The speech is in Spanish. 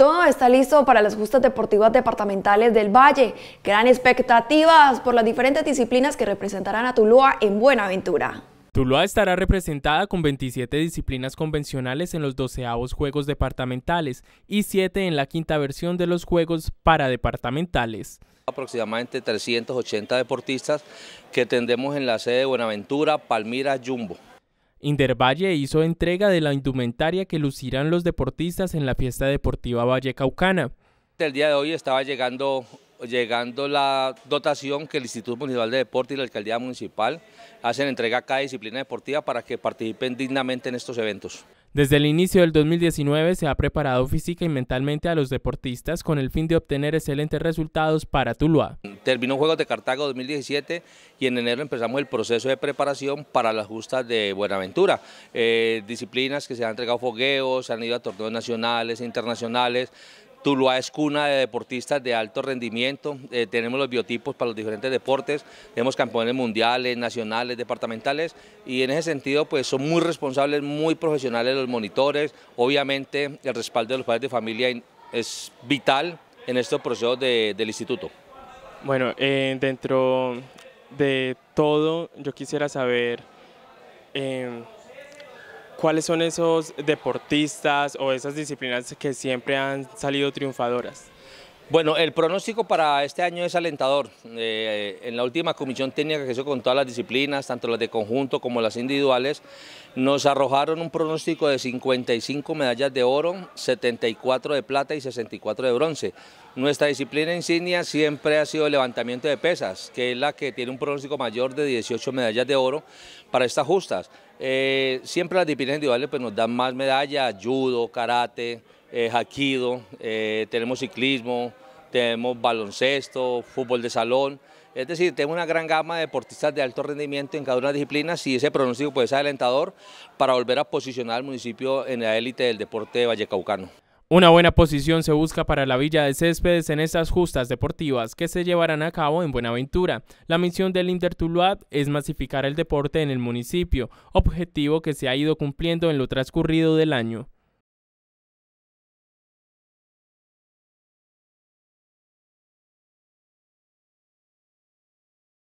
Todo está listo para las justas deportivas departamentales del Valle. Gran expectativas por las diferentes disciplinas que representarán a Tuluá en Buenaventura. Tuluá estará representada con 27 disciplinas convencionales en los doceavos Juegos Departamentales y 7 en la quinta versión de los Juegos Paradepartamentales. Aproximadamente 380 deportistas que tendremos en la sede de Buenaventura, Palmira, Jumbo. Intervalle hizo entrega de la indumentaria que lucirán los deportistas en la fiesta deportiva Valle Caucana. El día de hoy estaba llegando, llegando la dotación que el Instituto Municipal de Deporte y la Alcaldía Municipal hacen entrega a cada disciplina deportiva para que participen dignamente en estos eventos. Desde el inicio del 2019 se ha preparado física y mentalmente a los deportistas con el fin de obtener excelentes resultados para Tuluá. Terminó Juegos de Cartago 2017 y en enero empezamos el proceso de preparación para las justas de Buenaventura. Eh, disciplinas que se han entregado fogueos, se han ido a torneos nacionales e internacionales, Tuluá es cuna de deportistas de alto rendimiento, eh, tenemos los biotipos para los diferentes deportes, tenemos campeones mundiales, nacionales, departamentales y en ese sentido pues son muy responsables, muy profesionales los monitores, obviamente el respaldo de los padres de familia es vital en estos procesos del instituto. Bueno, eh, dentro de todo yo quisiera saber... Eh, ¿Cuáles son esos deportistas o esas disciplinas que siempre han salido triunfadoras? Bueno, el pronóstico para este año es alentador. Eh, en la última comisión técnica que hizo con todas las disciplinas, tanto las de conjunto como las individuales, nos arrojaron un pronóstico de 55 medallas de oro, 74 de plata y 64 de bronce. Nuestra disciplina insignia siempre ha sido el levantamiento de pesas, que es la que tiene un pronóstico mayor de 18 medallas de oro para estas justas. Eh, siempre las disciplinas individuales pues, nos dan más medallas, judo, karate, jaquido, eh, eh, tenemos ciclismo, tenemos baloncesto, fútbol de salón. Es decir, tenemos una gran gama de deportistas de alto rendimiento en cada una de las disciplinas y ese pronóstico puede ser alentador para volver a posicionar al municipio en la élite del deporte vallecaucano. Una buena posición se busca para la Villa de Céspedes en estas justas deportivas que se llevarán a cabo en Buenaventura. La misión del Intertuluad es masificar el deporte en el municipio, objetivo que se ha ido cumpliendo en lo transcurrido del año.